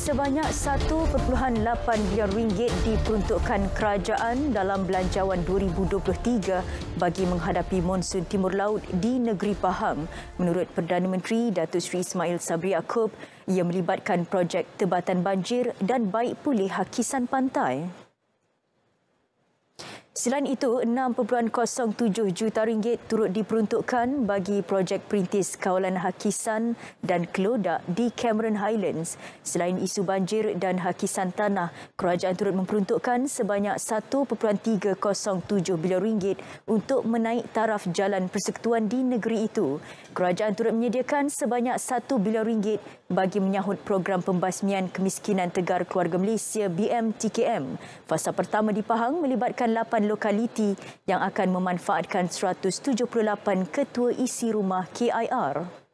Sebanyak 1.8 bilion ringgit diperuntukkan kerajaan dalam belanjawan 2023 bagi menghadapi monsun timur laut di negeri Pahang. Menurut Perdana Menteri Datuk Seri Ismail Sabri Yaakob, ia melibatkan projek tebatan banjir dan baik pulih hakisan pantai. Selain itu, 6.07 juta ringgit turut diperuntukkan bagi projek perintis kawalan hakisan dan kelodak di Cameron Highlands. Selain isu banjir dan hakisan tanah, kerajaan turut memperuntukkan sebanyak 1.307 bilion ringgit untuk menaik taraf jalan persekutuan di negeri itu. Kerajaan turut menyediakan sebanyak 1 bilion ringgit bagi menyahut program pembasmian kemiskinan tegar keluarga Malaysia BMTKM. Fasa pertama di Pahang melibatkan 8 lokaliti yang akan memanfaatkan 178 ketua isi rumah KIR.